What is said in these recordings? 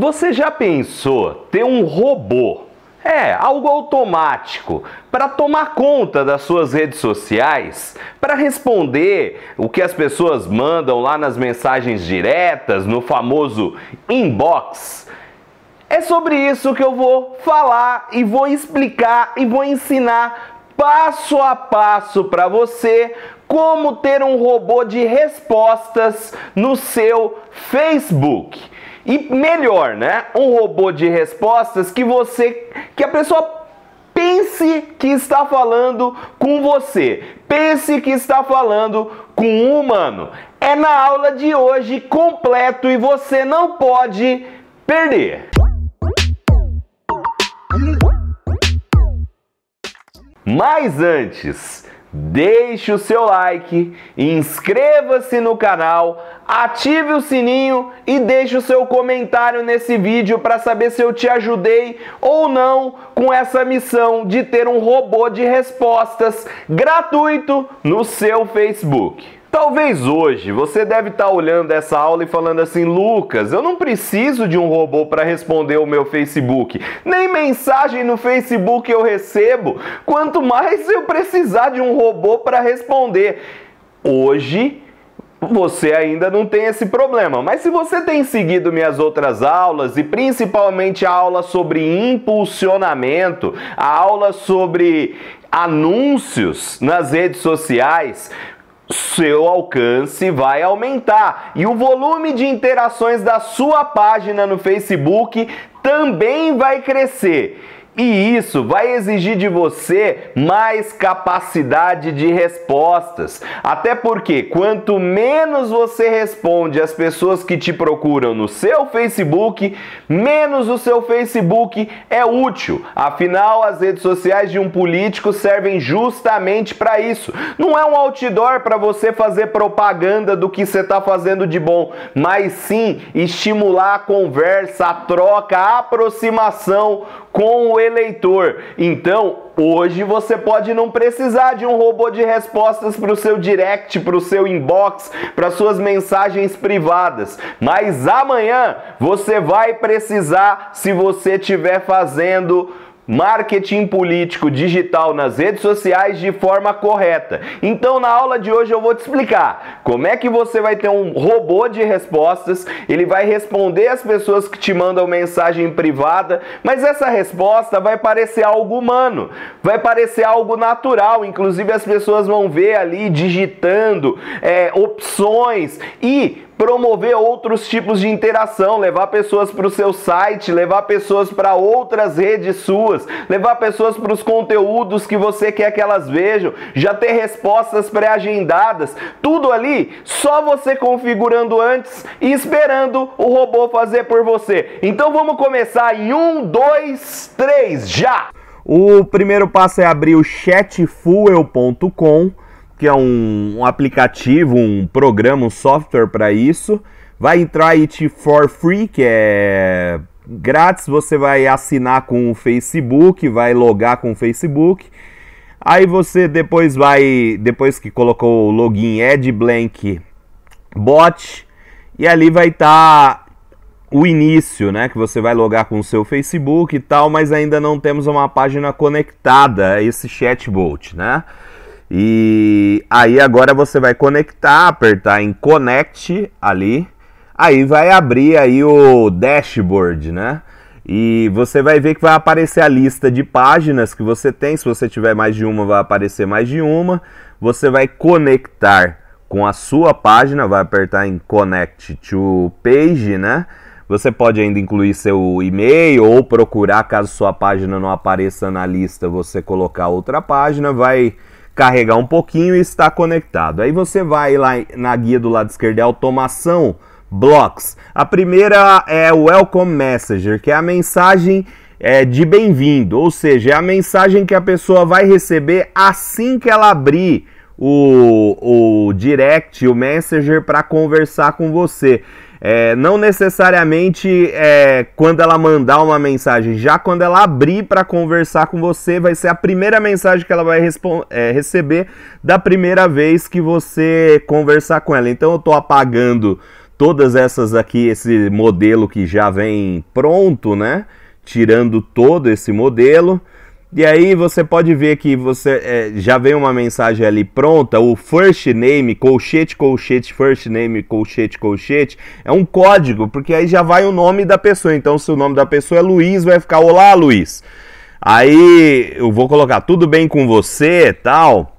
Você já pensou ter um robô? É, algo automático para tomar conta das suas redes sociais, para responder o que as pessoas mandam lá nas mensagens diretas, no famoso inbox. É sobre isso que eu vou falar e vou explicar e vou ensinar passo a passo para você como ter um robô de respostas no seu Facebook. E melhor, né? Um robô de respostas que você, que a pessoa pense que está falando com você. Pense que está falando com um humano. É na aula de hoje completo e você não pode perder. Mas antes, deixe o seu like, inscreva-se no canal, ative o sininho e deixe o seu comentário nesse vídeo para saber se eu te ajudei ou não com essa missão de ter um robô de respostas gratuito no seu Facebook. Talvez hoje você deve estar tá olhando essa aula e falando assim: Lucas, eu não preciso de um robô para responder o meu Facebook. Nem mensagem no Facebook eu recebo. Quanto mais eu precisar de um robô para responder. Hoje você ainda não tem esse problema. Mas se você tem seguido minhas outras aulas e principalmente a aula sobre impulsionamento, a aula sobre anúncios nas redes sociais, seu alcance vai aumentar e o volume de interações da sua página no Facebook também vai crescer. E isso vai exigir de você mais capacidade de respostas. Até porque quanto menos você responde às pessoas que te procuram no seu Facebook, menos o seu Facebook é útil. Afinal, as redes sociais de um político servem justamente para isso. Não é um outdoor para você fazer propaganda do que você está fazendo de bom, mas sim estimular a conversa, a troca, a aproximação com o eleitor. Então, Hoje você pode não precisar de um robô de respostas para o seu direct, para o seu inbox, para suas mensagens privadas. Mas amanhã você vai precisar se você estiver fazendo marketing político digital nas redes sociais de forma correta. Então, na aula de hoje eu vou te explicar como é que você vai ter um robô de respostas, ele vai responder as pessoas que te mandam mensagem privada, mas essa resposta vai parecer algo humano, vai parecer algo natural, inclusive as pessoas vão ver ali digitando é, opções e promover outros tipos de interação, levar pessoas para o seu site, levar pessoas para outras redes suas, levar pessoas para os conteúdos que você quer que elas vejam, já ter respostas pré-agendadas, tudo ali só você configurando antes e esperando o robô fazer por você. Então vamos começar em um, dois, três, já! O primeiro passo é abrir o chatfuel.com que é um, um aplicativo, um programa, um software para isso. Vai entrar it for free, que é grátis, você vai assinar com o Facebook, vai logar com o Facebook. Aí você depois vai, depois que colocou o login adblank bot, e ali vai estar tá o início, né, que você vai logar com o seu Facebook e tal, mas ainda não temos uma página conectada a esse chatbot, né? E aí agora você vai conectar, apertar em Connect ali. Aí vai abrir aí o dashboard, né? E você vai ver que vai aparecer a lista de páginas que você tem. Se você tiver mais de uma, vai aparecer mais de uma. Você vai conectar com a sua página, vai apertar em Connect to Page, né? Você pode ainda incluir seu e-mail ou procurar, caso sua página não apareça na lista, você colocar outra página, vai carregar um pouquinho e está conectado. Aí você vai lá na guia do lado esquerdo, é automação, blocks. A primeira é o Welcome Messenger, que é a mensagem é, de bem-vindo, ou seja, é a mensagem que a pessoa vai receber assim que ela abrir o, o direct, o messenger para conversar com você. É, não necessariamente é, quando ela mandar uma mensagem, já quando ela abrir para conversar com você, vai ser a primeira mensagem que ela vai é, receber da primeira vez que você conversar com ela. Então eu estou apagando todas essas aqui, esse modelo que já vem pronto, né? Tirando todo esse modelo. E aí você pode ver que você é, já vem uma mensagem ali pronta, o first name, colchete, colchete, first name, colchete, colchete, é um código, porque aí já vai o nome da pessoa. Então se o nome da pessoa é Luiz, vai ficar olá Luiz. Aí eu vou colocar tudo bem com você, tal.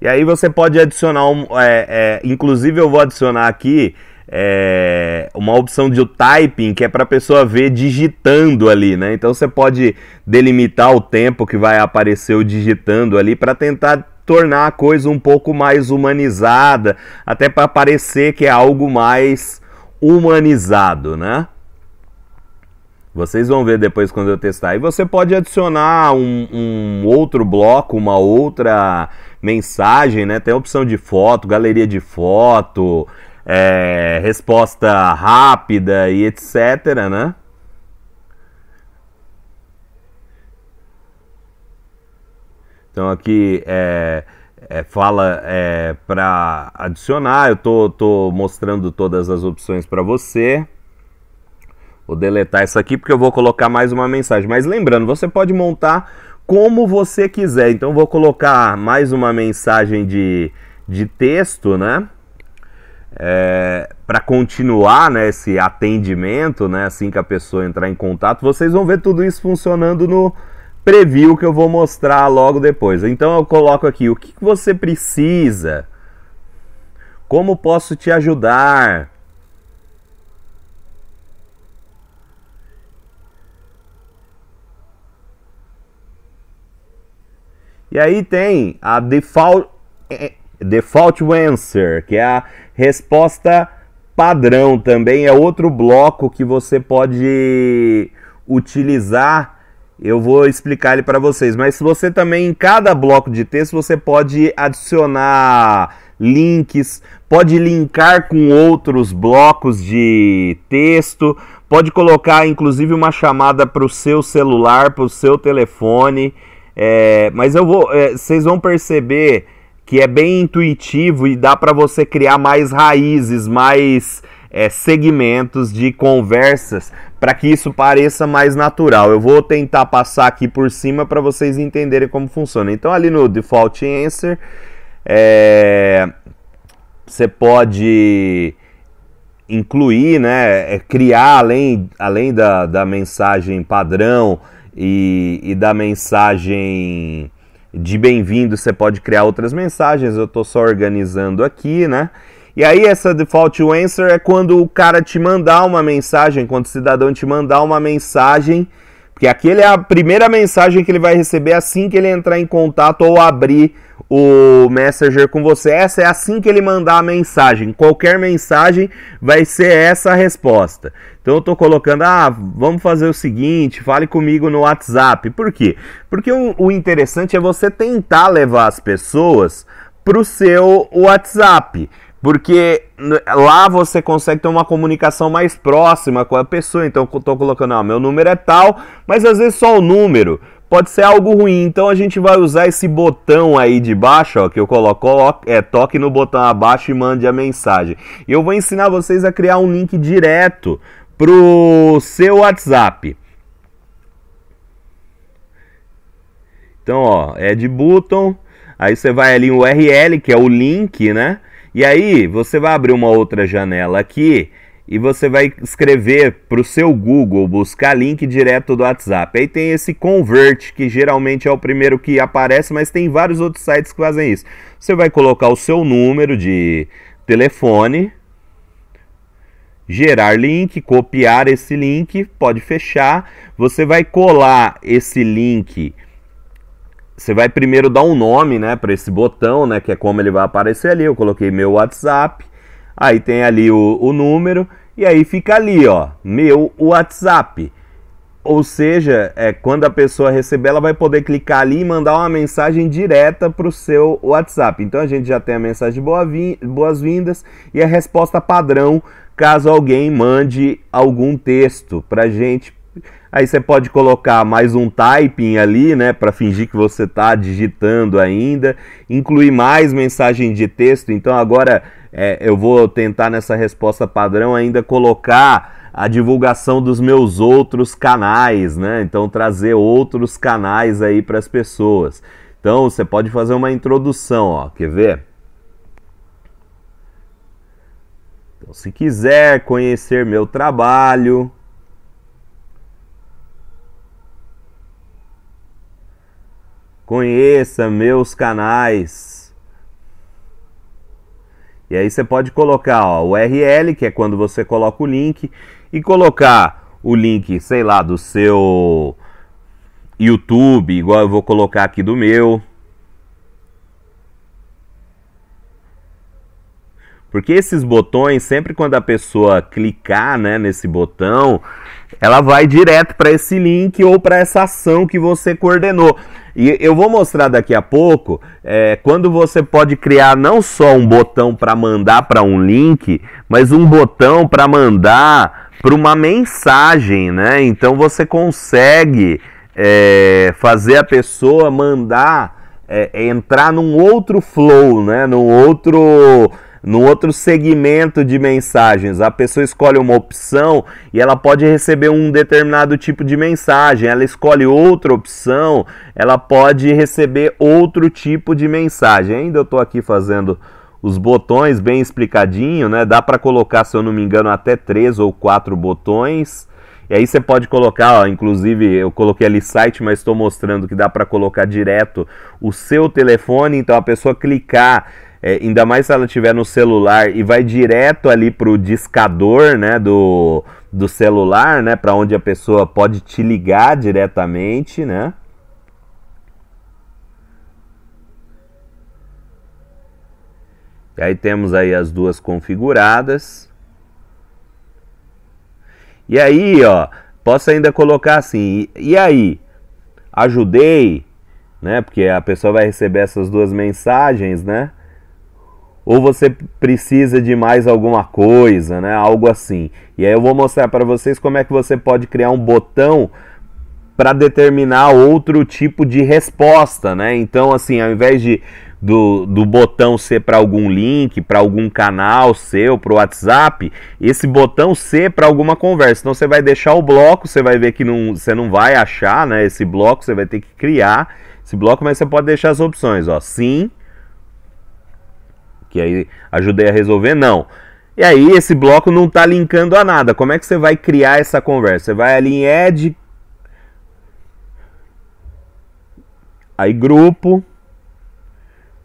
E aí você pode adicionar um, é, é, inclusive eu vou adicionar aqui é, uma opção de typing que é para a pessoa ver digitando ali, né? Então você pode delimitar o tempo que vai aparecer o digitando ali para tentar tornar a coisa um pouco mais humanizada, até para parecer que é algo mais humanizado, né? Vocês vão ver depois quando eu testar. E você pode adicionar um, um, outro bloco, uma outra mensagem, né? Tem a opção de foto, galeria de foto, é, resposta rápida e etc, né? Então aqui é, é, fala é, para adicionar, eu tô, tô mostrando todas as opções para você. Vou deletar isso aqui porque eu vou colocar mais uma mensagem. Mas lembrando, você pode montar como você quiser. Então vou colocar mais uma mensagem de, de texto, né? é, para continuar né, esse atendimento, né, assim que a pessoa entrar em contato, vocês vão ver tudo isso funcionando no preview que eu vou mostrar logo depois. Então eu coloco aqui o que, você precisa, como posso te ajudar. E aí tem a default, é, é, default answer, que é a Resposta padrão também é outro bloco que você pode utilizar. Eu vou explicar ele para vocês, mas você também em cada bloco de texto você pode adicionar links, pode linkar com outros blocos de texto, pode colocar inclusive uma chamada para o seu celular, para o seu telefone. É, mas eu vou, é, vocês vão perceber que é bem intuitivo e dá para você criar mais raízes, mais é, segmentos de conversas para que isso pareça mais natural. Eu vou tentar passar aqui por cima para vocês entenderem como funciona. Então, ali no Default Answer, é, você pode incluir, né, é, criar além, além da, da mensagem padrão e, e da mensagem de bem-vindo, você pode criar outras mensagens, eu estou só organizando aqui, né? E aí essa default answer é quando o cara te mandar uma mensagem, quando o cidadão te mandar uma mensagem porque aquele é a primeira mensagem que ele vai receber assim que ele entrar em contato ou abrir o Messenger com você. Essa é assim que ele mandar a mensagem. Qualquer mensagem vai ser essa a resposta. Então eu estou colocando, ah, vamos fazer o seguinte, fale comigo no WhatsApp. Por quê? Porque o, o interessante é você tentar levar as pessoas para o seu WhatsApp. Porque lá você consegue ter uma comunicação mais próxima com a pessoa. Então eu estou colocando, ó, ah, meu número é tal, mas às vezes só o número pode ser algo ruim. Então a gente vai usar esse botão aí de baixo, ó, que eu coloco, ó, é toque no botão abaixo e mande a mensagem. E eu vou ensinar vocês a criar um link direto pro seu WhatsApp. Então, ó, é de button, aí você vai ali o URL, que é o link, né? E aí você vai abrir uma outra janela aqui e você vai escrever para o seu Google buscar link direto do WhatsApp. Aí tem esse Convert, que geralmente é o primeiro que aparece, mas tem vários outros sites que fazem isso. Você vai colocar o seu número de telefone, gerar link, copiar esse link, pode fechar. Você vai colar esse link você vai primeiro dar um nome, né, para esse botão, né, que é como ele vai aparecer ali. Eu coloquei meu WhatsApp, aí tem ali o, o número e aí fica ali, ó, meu WhatsApp. Ou seja, é quando a pessoa receber, ela vai poder clicar ali e mandar uma mensagem direta para o seu WhatsApp. Então a gente já tem a mensagem de boas-vindas e a resposta padrão caso alguém mande algum texto para gente Aí você pode colocar mais um typing ali, né, para fingir que você está digitando ainda, incluir mais mensagem de texto. Então agora é, eu vou tentar nessa resposta padrão ainda colocar a divulgação dos meus outros canais, né? Então trazer outros canais aí para as pessoas. Então você pode fazer uma introdução, ó, quer ver? Então, se quiser conhecer meu trabalho, Conheça meus canais. E aí você pode colocar o URL, que é quando você coloca o link, e colocar o link, sei lá, do seu YouTube, igual eu vou colocar aqui do meu. Porque esses botões, sempre quando a pessoa clicar né, nesse botão, ela vai direto para esse link ou para essa ação que você coordenou. E eu vou mostrar daqui a pouco é, quando você pode criar não só um botão para mandar para um link, mas um botão para mandar para uma mensagem, né? Então você consegue é, fazer a pessoa mandar é, entrar num outro flow, né? Num outro no outro segmento de mensagens, a pessoa escolhe uma opção e ela pode receber um determinado tipo de mensagem. Ela escolhe outra opção, ela pode receber outro tipo de mensagem. Ainda eu estou aqui fazendo os botões bem explicadinho, né? Dá para colocar, se eu não me engano, até três ou quatro botões. E aí você pode colocar, ó, inclusive eu coloquei ali site, mas estou mostrando que dá para colocar direto o seu telefone. Então a pessoa clicar é, ainda mais se ela tiver no celular e vai direto ali pro discador, né, do, do celular, né, para onde a pessoa pode te ligar diretamente, né? E aí temos aí as duas configuradas. E aí, ó, posso ainda colocar assim, e, e aí, ajudei, né? Porque a pessoa vai receber essas duas mensagens, né? ou você precisa de mais alguma coisa, né? Algo assim. E aí eu vou mostrar para vocês como é que você pode criar um botão para determinar outro tipo de resposta, né? Então, assim, ao invés de do, do botão ser para algum link, para algum canal seu, para o WhatsApp, esse botão ser para alguma conversa. Então, você vai deixar o bloco, você vai ver que não, você não vai achar, né? Esse bloco, você vai ter que criar esse bloco, mas você pode deixar as opções, ó, sim, que aí ajudei a resolver, não. E aí esse bloco não está linkando a nada. Como é que você vai criar essa conversa? Você vai ali em Ed. aí grupo,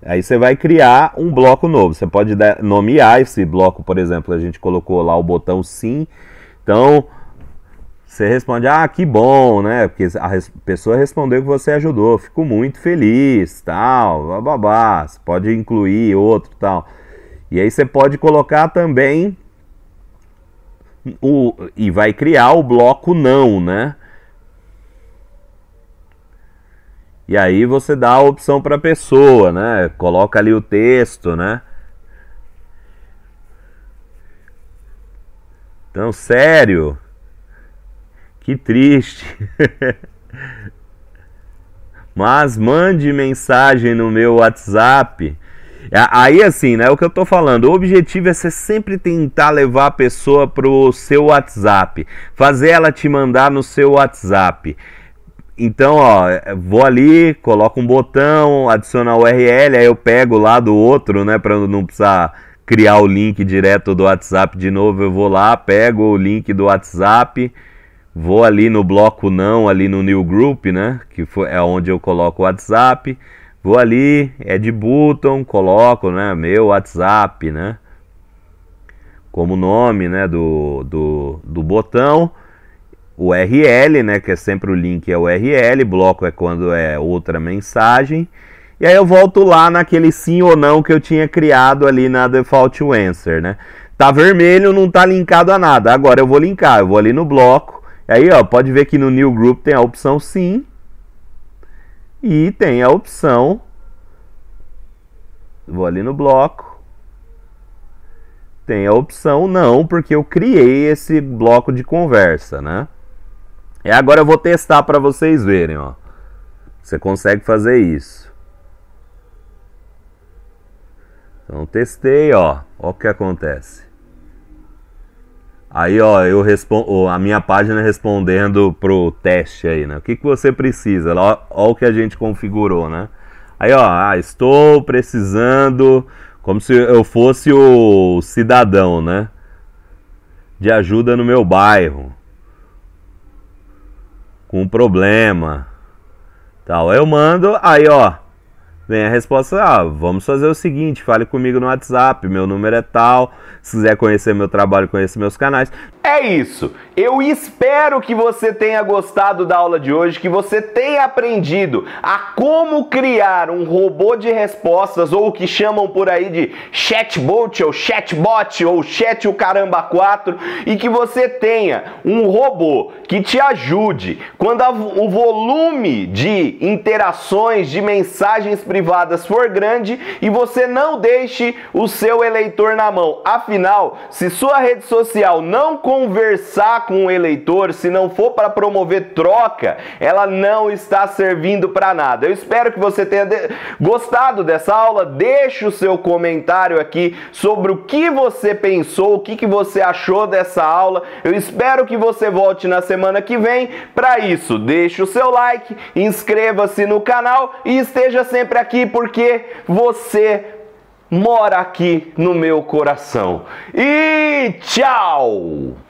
aí você vai criar um bloco novo. Você pode nomear esse bloco, por exemplo, a gente colocou lá o botão sim. Então, você responde, ah, que bom, né? Porque a res pessoa respondeu que você ajudou, fico muito feliz, tal, babá, Você pode incluir outro, tal. E aí você pode colocar também o, e vai criar o bloco não, né? E aí você dá a opção para a pessoa, né? Coloca ali o texto, né? Então, sério? Que triste. Mas mande mensagem no meu WhatsApp. Aí assim, né? O que eu tô falando, o objetivo é você sempre tentar levar a pessoa pro seu WhatsApp, fazer ela te mandar no seu WhatsApp. Então, ó, vou ali, coloco um botão, adiciona URL, aí eu pego lá do outro, né, para não precisar criar o link direto do WhatsApp de novo, eu vou lá, pego o link do WhatsApp Vou ali no bloco não, ali no new group, né? Que é onde eu coloco o WhatsApp. Vou ali, é de button, coloco, né? Meu WhatsApp, né? Como nome, né? Do, do, do botão. URL, né? Que é sempre o link é URL. Bloco é quando é outra mensagem. E aí eu volto lá naquele sim ou não que eu tinha criado ali na default answer, né? Tá vermelho, não tá linkado a nada. Agora eu vou linkar, eu vou ali no bloco Aí, ó, pode ver que no New Group tem a opção Sim e tem a opção. Vou ali no bloco. Tem a opção Não, porque eu criei esse bloco de conversa, né? E agora eu vou testar para vocês verem, ó. Você consegue fazer isso. Então testei, ó. Ó o que acontece. Aí, ó, eu respondo a minha página respondendo pro teste aí, né? O que, que você precisa? Ó, ó o que a gente configurou, né? Aí, ó, ah, estou precisando, como se eu fosse o cidadão, né? De ajuda no meu bairro. Com um problema. Tal. Eu mando, aí, ó, Vem a resposta: ah, vamos fazer o seguinte, fale comigo no WhatsApp, meu número é tal. Se quiser conhecer meu trabalho, conhecer meus canais. É isso. Eu espero que você tenha gostado da aula de hoje, que você tenha aprendido a como criar um robô de respostas ou o que chamam por aí de chatbot ou chatbot ou chat o caramba 4 e que você tenha um robô que te ajude quando a, o volume de interações, de mensagens privadas privadas for grande e você não deixe o seu eleitor na mão. Afinal, se sua rede social não conversar com o eleitor, se não for para promover troca, ela não está servindo para nada. Eu espero que você tenha de... gostado dessa aula. Deixe o seu comentário aqui sobre o que você pensou, o que, que você achou dessa aula. Eu espero que você volte na semana que vem. Para isso, deixe o seu like, inscreva-se no canal e esteja sempre aqui aqui porque você mora aqui no meu coração. E tchau!